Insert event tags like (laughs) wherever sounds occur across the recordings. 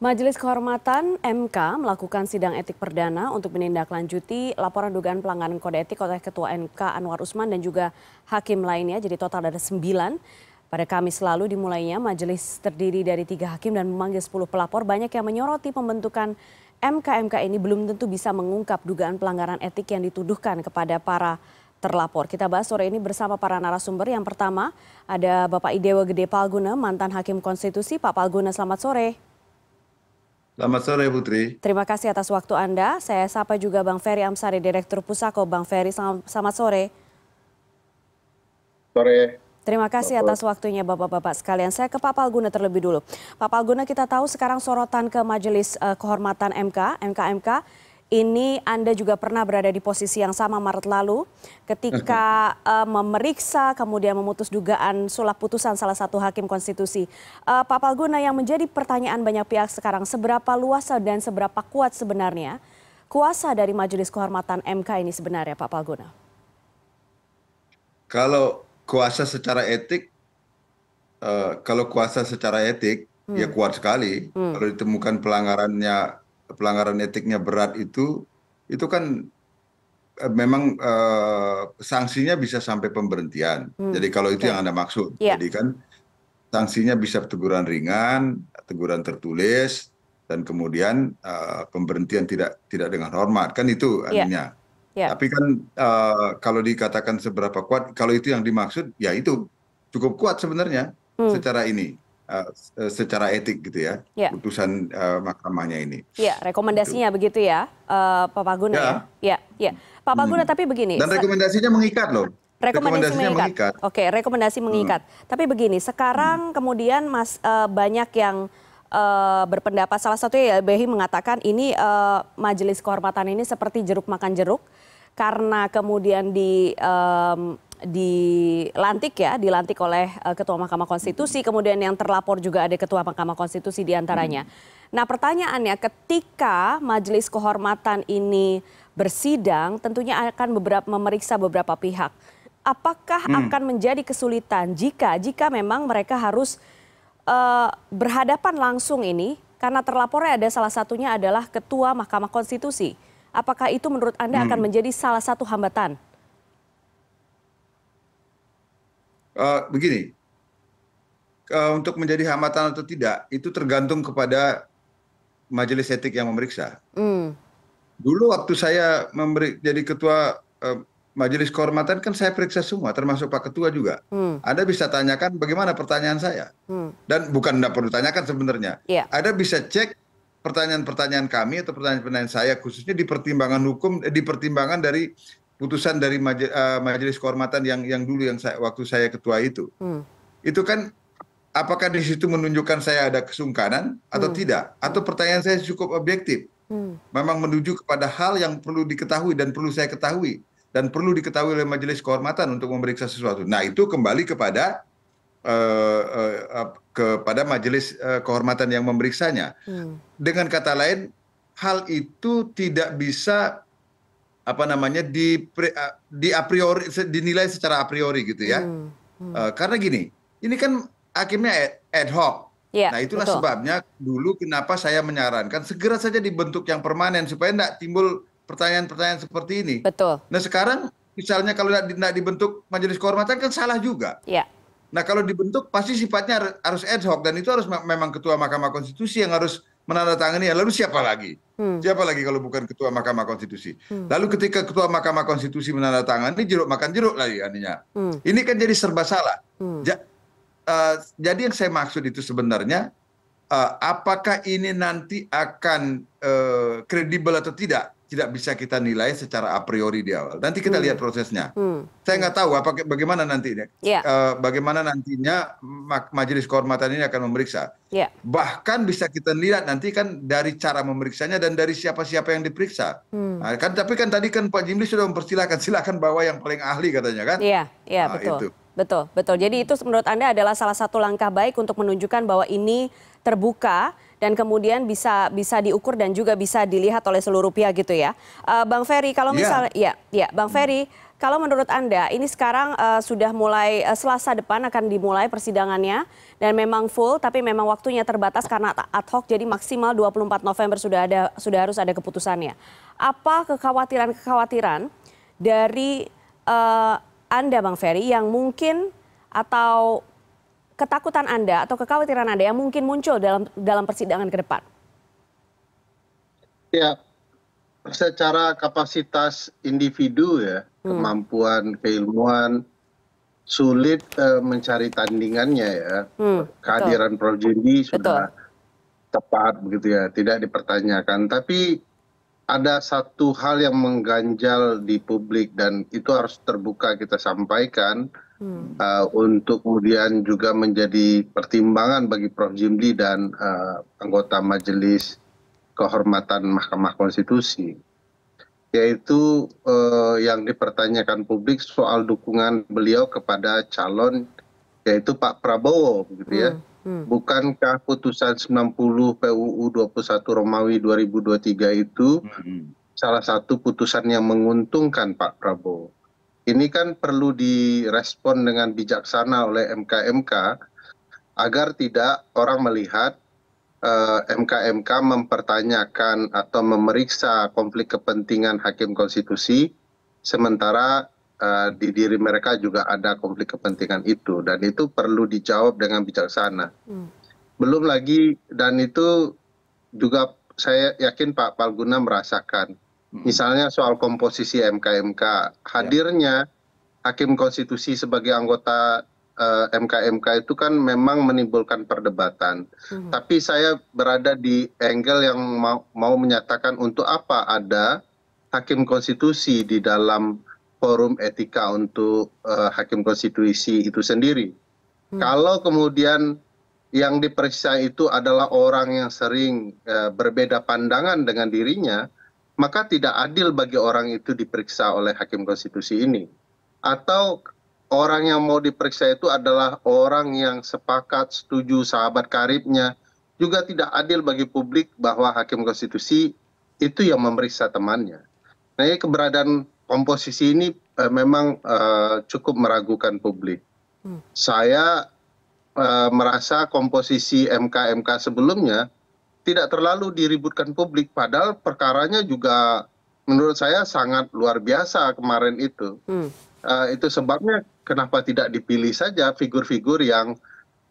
Majelis Kehormatan MK melakukan sidang etik perdana untuk menindaklanjuti laporan dugaan pelanggaran kode etik oleh Ketua MK Anwar Usman dan juga hakim lainnya. Jadi total ada sembilan. Pada Kamis lalu dimulainya majelis terdiri dari tiga hakim dan memanggil sepuluh pelapor. Banyak yang menyoroti pembentukan MK-MK ini belum tentu bisa mengungkap dugaan pelanggaran etik yang dituduhkan kepada para terlapor. Kita bahas sore ini bersama para narasumber. Yang pertama ada Bapak Idewa Gede Palguna, mantan Hakim Konstitusi. Pak Palguna, selamat sore. Selamat sore Putri. Terima kasih atas waktu Anda. Saya sapa juga Bang Ferry Amsari, Direktur Pusako. Bang Ferry, selamat sore. Sore. Terima kasih atas waktunya Bapak-Bapak sekalian. Saya ke Pak Palguna terlebih dulu. Pak Palguna kita tahu sekarang sorotan ke Majelis eh, Kehormatan MK, MKMK, -MK ini Anda juga pernah berada di posisi yang sama Maret lalu ketika uh, memeriksa kemudian memutus dugaan sulap putusan salah satu hakim konstitusi. Uh, Pak Palguna yang menjadi pertanyaan banyak pihak sekarang seberapa luas dan seberapa kuat sebenarnya kuasa dari Majelis Kehormatan MK ini sebenarnya Pak Palguna? Kalau kuasa secara etik uh, kalau kuasa secara etik ya hmm. ya kuat sekali. Hmm. Kalau ditemukan pelanggarannya pelanggaran etiknya berat itu itu kan eh, memang eh, sanksinya bisa sampai pemberhentian hmm. jadi kalau itu yang iya. anda maksud iya. jadi kan sanksinya bisa teguran ringan teguran tertulis dan kemudian eh, pemberhentian tidak tidak dengan hormat kan itu iya. artinya tapi kan kalau dikatakan seberapa kuat kalau itu yang dimaksud ya itu cukup kuat sebenarnya hmm. secara ini Eh, eh, secara etik gitu ya, ya. putusan uh, mahkamahnya ini. Ya, rekomendasinya gitu. begitu ya, uh, Pak Paguna ya. Ya, ya. ya. Pak hmm. Paguna hmm. tapi begini. Dan rekomendasinya mengikat loh. Rekomendasinya mengikat. mengikat. Oke, rekomendasi hmm. mengikat. Hmm. Tapi begini, sekarang hmm. kemudian Mas uh, banyak yang uh, berpendapat salah satunya ya, Behi mengatakan ini uh, majelis kehormatan ini seperti jeruk makan jeruk karena kemudian di um, dilantik ya, dilantik oleh uh, Ketua Mahkamah Konstitusi, kemudian yang terlapor juga ada Ketua Mahkamah Konstitusi diantaranya. Hmm. Nah pertanyaannya ketika Majelis Kehormatan ini bersidang tentunya akan beberapa, memeriksa beberapa pihak. Apakah hmm. akan menjadi kesulitan jika jika memang mereka harus uh, berhadapan langsung ini karena terlapornya ada salah satunya adalah Ketua Mahkamah Konstitusi. Apakah itu menurut Anda hmm. akan menjadi salah satu hambatan? Eh, begini eh, untuk menjadi hambatan atau tidak itu tergantung kepada majelis etik yang memeriksa. Mm. Dulu waktu saya memberi jadi ketua uh, majelis kehormatan kan saya periksa semua, termasuk Pak Ketua juga. Mm. Anda bisa tanyakan bagaimana pertanyaan saya, mm. dan bukan tidak perlu tanyakan sebenarnya. Yeah. Anda bisa cek pertanyaan-pertanyaan kami atau pertanyaan-pertanyaan saya khususnya di pertimbangan hukum, di pertimbangan dari putusan dari eh, majelis kehormatan yang yang dulu yang waktu saya ketua itu hmm. itu kan apakah di situ menunjukkan saya ada kesungkanan atau hmm. tidak atau pertanyaan saya cukup objektif hmm. memang menuju kepada hal yang perlu diketahui dan perlu saya ketahui dan perlu diketahui oleh majelis kehormatan untuk memeriksa sesuatu nah itu kembali kepada uh, uh, kepada majelis uh, kehormatan yang memeriksanya dengan kata lain hal itu tidak bisa apa namanya di di a priori dinilai secara a priori gitu ya. Hmm. Hmm. Uh, karena gini, ini kan akhirnya ad, ad hoc. Ya, nah itulah betul. sebabnya dulu kenapa saya menyarankan segera saja dibentuk yang permanen supaya tidak timbul pertanyaan-pertanyaan seperti ini. Betul. Nah sekarang misalnya kalau tidak dibentuk majelis kehormatan kan salah juga. Ya. Nah kalau dibentuk pasti sifatnya harus ad hoc dan itu harus memang ketua Mahkamah Konstitusi yang harus menandatangani ya lalu siapa lagi? Hmm. Siapa lagi kalau bukan ketua Mahkamah Konstitusi? Hmm. Lalu ketika ketua Mahkamah Konstitusi menandatangani jeruk makan jeruk lagi aninya. Hmm. Ini kan jadi serba salah. Hmm. Ja, uh, jadi yang saya maksud itu sebenarnya uh, apakah ini nanti akan eh, kredibel uh, atau tidak? tidak bisa kita nilai secara a priori di awal. Nanti kita hmm. lihat prosesnya. Hmm. Saya nggak tahu apa ya. eh, bagaimana nantinya, yeah. uh, bagaimana nantinya majelis kehormatan ini akan memeriksa. Yeah. Bahkan bisa kita lihat nanti kan dari cara memeriksanya dan dari siapa-siapa yang diperiksa. Hmm. Nah, kan tapi kan tadi kan Pak Jimli sudah mempersilahkan, silakan bawa yang paling ahli katanya kan? Iya, yeah. iya yeah, nah, betul. Itu. Betul, betul. Jadi itu menurut Anda adalah salah satu langkah baik untuk menunjukkan bahwa ini terbuka dan kemudian bisa bisa diukur dan juga bisa dilihat oleh seluruh pihak gitu ya. Uh, Bang Ferry, kalau iya. misalnya yeah. ya, ya Bang Ferry, kalau menurut Anda ini sekarang uh, sudah mulai uh, Selasa depan akan dimulai persidangannya dan memang full tapi memang waktunya terbatas karena ad hoc jadi maksimal 24 November sudah ada sudah harus ada keputusannya. Apa kekhawatiran-kekhawatiran dari uh, Anda Bang Ferry yang mungkin atau ketakutan Anda atau kekhawatiran Anda yang mungkin muncul dalam dalam persidangan ke depan? Ya, secara kapasitas individu ya, hmm. kemampuan, keilmuan, sulit uh, mencari tandingannya ya. Hmm, Kehadiran betul. Prof. sudah betul. tepat begitu ya, tidak dipertanyakan. Tapi ada satu hal yang mengganjal di publik dan itu harus terbuka kita sampaikan Hmm. Uh, untuk kemudian juga menjadi pertimbangan bagi prof jimli dan uh, anggota majelis kehormatan mahkamah konstitusi yaitu uh, yang dipertanyakan publik soal dukungan beliau kepada calon yaitu Pak Prabowo gitu ya. Hmm, hmm. Bukankah putusan 90 PUU 21 Romawi 2023 itu hmm. salah satu putusan yang menguntungkan Pak Prabowo? ini kan perlu direspon dengan bijaksana oleh MKMK agar tidak orang melihat eh, MKMK mk mempertanyakan atau memeriksa konflik kepentingan hakim konstitusi sementara eh, di diri mereka juga ada konflik kepentingan itu dan itu perlu dijawab dengan bijaksana. Hmm. Belum lagi dan itu juga saya yakin Pak Palguna merasakan misalnya soal komposisi MKMK hadirnya hakim konstitusi sebagai anggota uh, eh, mk itu kan memang menimbulkan perdebatan mm-hmm. tapi saya berada di angle yang mau menyatakan untuk apa ada hakim konstitusi di dalam forum etika untuk eh, hakim konstitusi itu sendiri mm-hmm. kalau kemudian yang diperiksa itu adalah orang yang sering eh, berbeda pandangan dengan dirinya maka tidak adil bagi orang itu diperiksa oleh hakim konstitusi ini atau orang yang mau diperiksa itu adalah orang yang sepakat setuju sahabat karibnya juga tidak adil bagi publik bahwa hakim konstitusi itu yang memeriksa temannya nah keberadaan komposisi ini eh, memang eh, cukup meragukan publik hmm. saya eh, merasa komposisi MK MK sebelumnya tidak terlalu diributkan publik padahal perkaranya juga menurut saya sangat luar biasa kemarin itu hmm. eh, itu sebabnya kenapa tidak dipilih saja figur-figur yang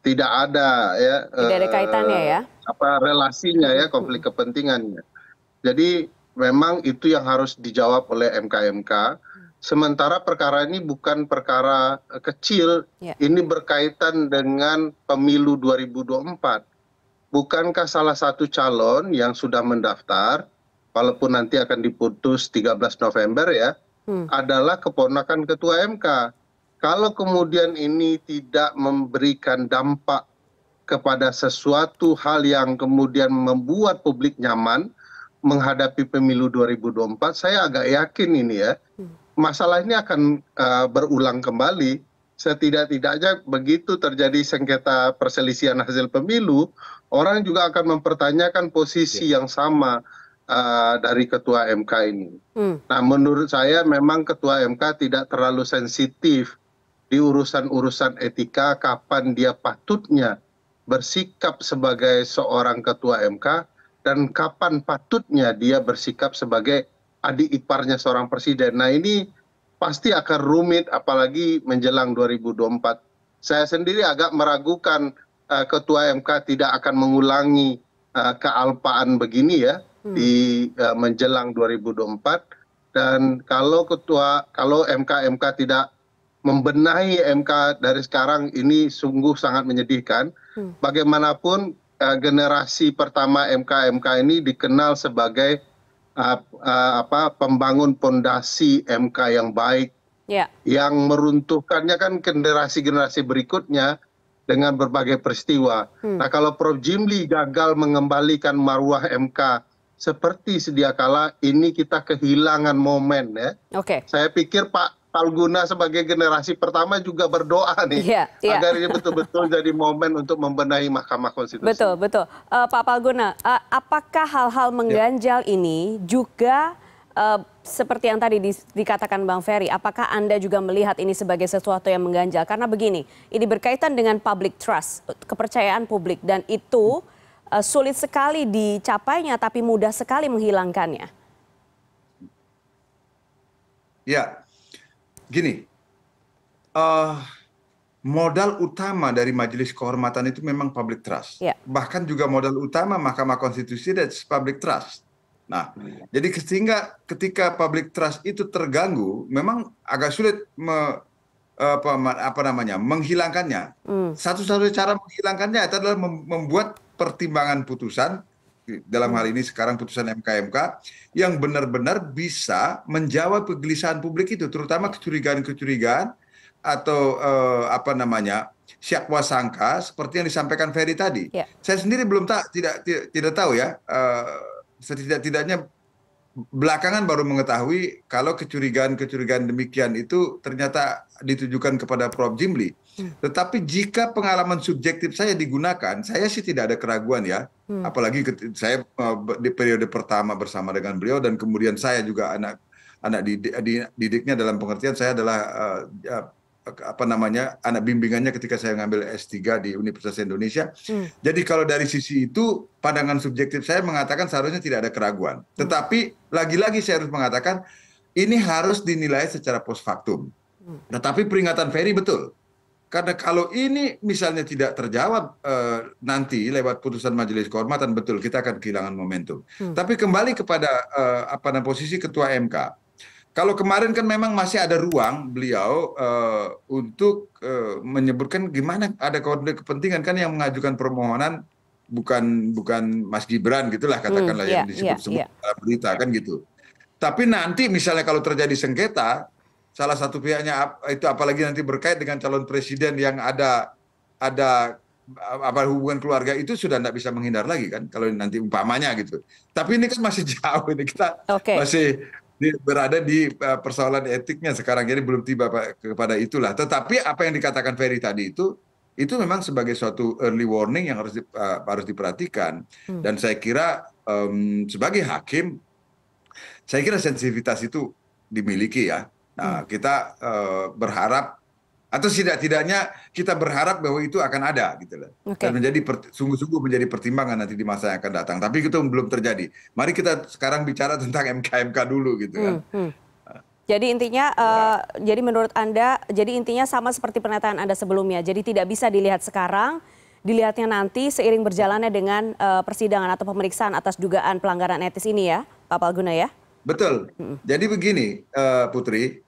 tidak ada ya tidak ada eh, kaitannya ya apa relasinya ya konflik hmm. kepentingannya jadi memang itu yang harus dijawab oleh MKMK sementara perkara ini bukan perkara eh, kecil, ya. ini berkaitan dengan pemilu 2024 bukankah salah satu calon yang sudah mendaftar walaupun nanti akan diputus 13 November ya hmm. adalah keponakan ketua MK. Kalau kemudian ini tidak memberikan dampak kepada sesuatu hal yang kemudian membuat publik nyaman menghadapi pemilu 2024, saya agak yakin ini ya, hmm. masalah ini akan uh, berulang kembali setidak tidaknya begitu terjadi sengketa perselisihan hasil pemilu orang juga akan mempertanyakan posisi ya. yang sama eh, dari ketua mk ini hmm. nah menurut saya memang ketua mk tidak terlalu sensitif di urusan urusan etika kapan dia patutnya bersikap sebagai seorang ketua mk dan kapan patutnya dia bersikap sebagai adik iparnya seorang presiden nah ini pasti akan rumit apalagi menjelang 2024. saya sendiri agak meragukan eh, ketua mk tidak akan mengulangi eh, kealpaan begini ya hmm. di eh, menjelang 2024. dan kalau ketua kalau mk mk tidak membenahi mk dari sekarang ini sungguh sangat menyedihkan hmm. bagaimanapun generasi pertama mk mk ini dikenal sebagai Ah, ah, apa pembangun pondasi mk yang baik ya. yang meruntuhkannya kan generasi generasi berikutnya dengan berbagai peristiwa. Hmm. Nah kalau Prof Jimli gagal mengembalikan marwah MK seperti sedia kala ini kita kehilangan momen ya. Oke. Saya pikir Pak Palguna sebagai generasi pertama juga berdoa nih yeah, yeah. agar ini betul-betul (laughs) jadi momen untuk membenahi Mahkamah Konstitusi. Betul, betul. Uh, Pak Palguna, uh, eh, apakah hal-hal ya. mengganjal yeah. ini juga uh, seperti yang tadi di, dikatakan Bang Ferry, apakah Anda juga melihat ini sebagai sesuatu yang mengganjal? Karena begini, ini berkaitan dengan public trust, kepercayaan publik dan itu uh, sulit sekali dicapainya tapi mudah sekali menghilangkannya. Ya, gini, uh, modal utama dari Majelis Kehormatan itu memang public trust. Yeah. Bahkan juga modal utama Mahkamah Konstitusi dan public trust. Nah, yeah. jadi sehingga ketika public trust itu terganggu, memang agak sulit me, apa, apa namanya menghilangkannya. Mm. Satu-satunya cara menghilangkannya itu adalah membuat pertimbangan putusan dalam hal ini sekarang putusan MK MK yang benar-benar bisa menjawab kegelisahan publik itu terutama kecurigaan-kecurigaan atau eh, apa namanya syakwa sangka seperti yang disampaikan Ferry tadi. Ya. Saya sendiri belum tak tidak, tidak tidak tahu ya eh, setidak-tidaknya belakangan baru mengetahui kalau kecurigaan-kecurigaan demikian itu ternyata ditujukan kepada Prof. Jimli. Hmm. Tetapi jika pengalaman subjektif saya digunakan, saya sih tidak ada keraguan ya. Hmm. Apalagi saya eh, di periode pertama bersama dengan beliau dan kemudian saya juga anak anak didik, didiknya dalam pengertian saya adalah uh, apa namanya anak bimbingannya ketika saya ngambil S3 di Universitas Indonesia. Hmm. Jadi kalau dari sisi itu pandangan subjektif saya mengatakan seharusnya tidak ada keraguan. Hmm. Tetapi lagi-lagi saya harus mengatakan ini harus dinilai secara post factum. Hmm. Tetapi peringatan Ferry betul. Karena kalau ini misalnya tidak terjawab eh, nanti lewat putusan majelis kehormatan betul kita akan kehilangan momentum. Hmm. Tapi kembali kepada eh, apa namanya posisi ketua MK kalau kemarin kan memang masih ada ruang beliau uh, untuk uh, menyebutkan gimana ada konflik kepentingan kan yang mengajukan permohonan bukan bukan Mas Gibran gitulah hmm, katakanlah hmm, yeah, yang iya, disebut yeah, semua iya. yeah. berita kan gitu. Tapi nanti misalnya kalau terjadi sengketa salah satu pihaknya itu apalagi nanti berkait dengan calon presiden yang ada ada apa hubungan keluarga itu sudah tidak bisa menghindar lagi kan kalau nanti umpamanya gitu. Tapi ini kan masih (laughs) jauh ini kita okay. masih berada di eh, persoalan etiknya sekarang jadi belum tiba kepada itulah. Tetapi apa yang dikatakan Ferry tadi itu itu memang sebagai suatu early warning yang harus di, eh, harus diperhatikan hmm. dan saya kira um, sebagai hakim saya kira sensitivitas itu dimiliki ya. Nah, hmm. kita uh, berharap atau setidak-tidaknya kita berharap bahwa itu akan ada gitu loh okay. dan menjadi sungguh-sungguh menjadi pertimbangan nanti di masa yang akan datang tapi itu belum terjadi mari kita sekarang bicara (laughs) tentang MKMK MK dulu gitu kan hmm, hmm. Jadi intinya, uh, jadi menurut anda, jadi intinya sama seperti pernyataan anda sebelumnya. Jadi tidak bisa dilihat sekarang, dilihatnya nanti seiring berjalannya dengan uh, persidangan atau pemeriksaan atas dugaan pelanggaran etis ini ya, Pak Palguna ya. Betul. Hmm. Jadi begini, uh, Putri,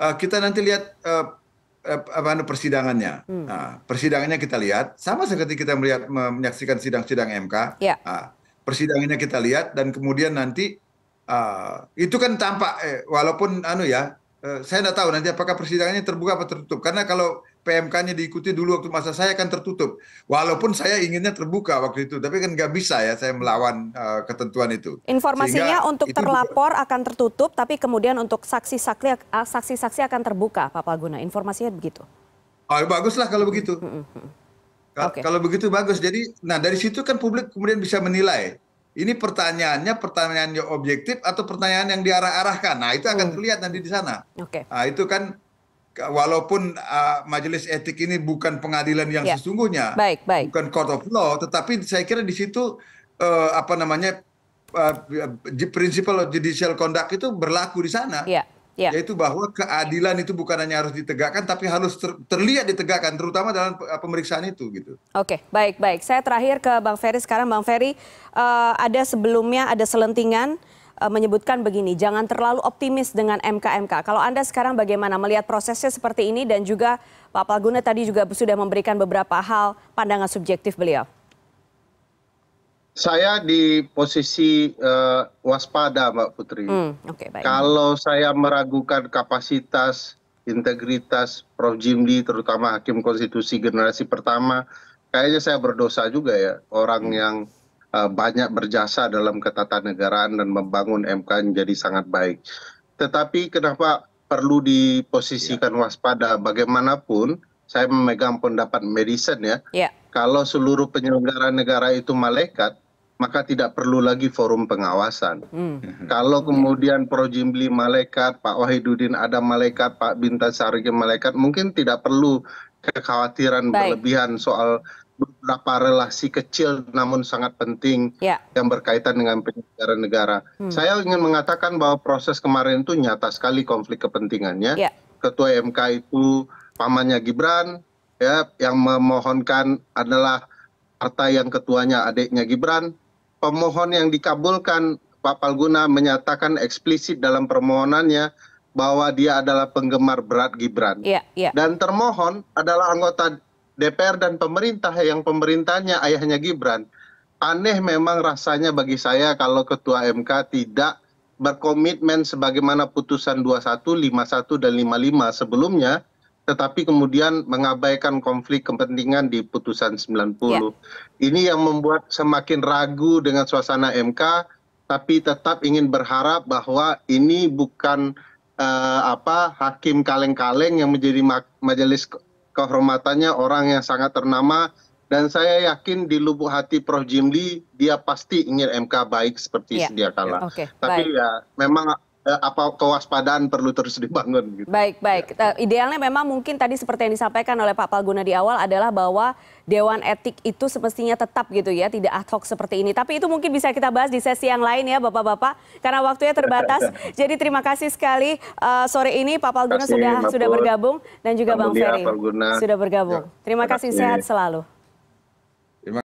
uh, kita nanti lihat uh, Eh, apa persidangannya. Hmm. Nah, persidangannya kita lihat sama seperti kita melihat menyaksikan sidang-sidang MK. Ya. Nah, persidangannya kita lihat dan kemudian nanti uh, itu kan tampak eh, walaupun anu ya, eh, saya tidak tahu nanti apakah persidangannya terbuka atau tertutup karena kalau PMK-nya diikuti dulu waktu masa saya kan tertutup. Walaupun saya inginnya terbuka waktu itu, tapi kan nggak bisa ya saya melawan uh, ketentuan itu. Informasinya Sehingga untuk terlapor juga... akan tertutup, tapi kemudian untuk saksi-saksi eh, saksi-saksi akan terbuka, Pak Palguna. Informasinya begitu. Oh, baguslah kalau begitu. Okay. Kalau begitu bagus. Jadi, nah dari situ kan publik kemudian bisa menilai ini pertanyaannya pertanyaan yang objektif atau pertanyaan yang diarah-arahkan. Nah, itu akan hmm. terlihat nanti di sana. Okay. Nah, itu kan walaupun uh, majelis etik ini bukan pengadilan yang ya. sesungguhnya, baik, baik. bukan court of law, tetapi saya kira di situ uh, apa namanya uh, eh, prinsipal judicial conduct itu berlaku di sana. Ya. Ya. Yaitu bahwa keadilan itu bukan hanya harus ditegakkan, tapi harus ter terlihat ditegakkan, terutama dalam eh, pemeriksaan itu, gitu. Oke, baik, baik. Saya terakhir ke Bang Ferry sekarang. Bang Ferry, uh, ada sebelumnya ada selentingan Eh, menyebutkan begini, jangan terlalu optimis dengan MKMK. Kalau Anda sekarang bagaimana melihat prosesnya seperti ini dan juga Pak Palguna tadi juga sudah memberikan beberapa hal pandangan subjektif beliau. Saya di posisi uh, waspada, Mbak Putri. Hmm, okay, baik. Kalau saya meragukan kapasitas, integritas Prof. Jimli, terutama Hakim Konstitusi generasi pertama, kayaknya saya berdosa juga ya, orang hmm. yang Eh, banyak berjasa dalam ketatanegaraan dan membangun mk menjadi sangat baik tetapi kenapa perlu diposisikan iya. waspada bagaimanapun saya memegang pendapat medicine ya iya. kalau seluruh penyelenggara negara itu malaikat maka tidak perlu lagi forum pengawasan. Mm. Kalau iya. kemudian Pro Jimli malaikat, Pak Wahidudin ada malaikat, Pak Bintasari malaikat, mungkin tidak perlu kekhawatiran berlebihan soal beberapa relasi kecil namun sangat penting ya. yang berkaitan dengan negara negara hmm. saya ingin mengatakan bahwa proses kemarin itu nyata sekali konflik kepentingannya ya. ketua mk itu pamannya Gibran ya yang memohonkan adalah partai yang ketuanya adiknya Gibran pemohon yang dikabulkan Pak Palguna menyatakan eksplisit dalam permohonannya bahwa dia adalah penggemar berat Gibran iya, iya. dan termohon adalah anggota DPR dan pemerintah yang pemerintahnya ayahnya Gibran. Aneh memang rasanya bagi saya kalau ketua MK tidak berkomitmen sebagaimana putusan 21, 51 dan 55 sebelumnya tetapi kemudian mengabaikan konflik kepentingan di putusan 90. Ya. Ini yang membuat semakin ragu dengan suasana MK, tapi tetap ingin berharap bahwa ini bukan Eh, apa hakim kaleng kaleng yang menjadi majelis kehormatannya orang yang sangat ternama dan saya yakin di lubuk hati Prof Jimli dia pasti ingin MK baik seperti sedia iya. kala. Tapi ya memang Eh, apa kewaspadaan perlu terus dibangun. Gitu. Baik, baik. Ya. Idealnya memang mungkin tadi seperti yang disampaikan oleh Pak Palguna di awal adalah bahwa Dewan Etik itu semestinya tetap gitu ya, tidak ad hoc seperti ini. Tapi itu mungkin bisa kita bahas di sesi yang lain ya Bapak-Bapak, karena waktunya terbatas. (laughs) Jadi terima kasih sekali uh, sore ini Pak Palguna kasih, sudah sudah bergabung dan juga Bang Ferry sudah bergabung. Ya. Terima kasih, sehat selalu.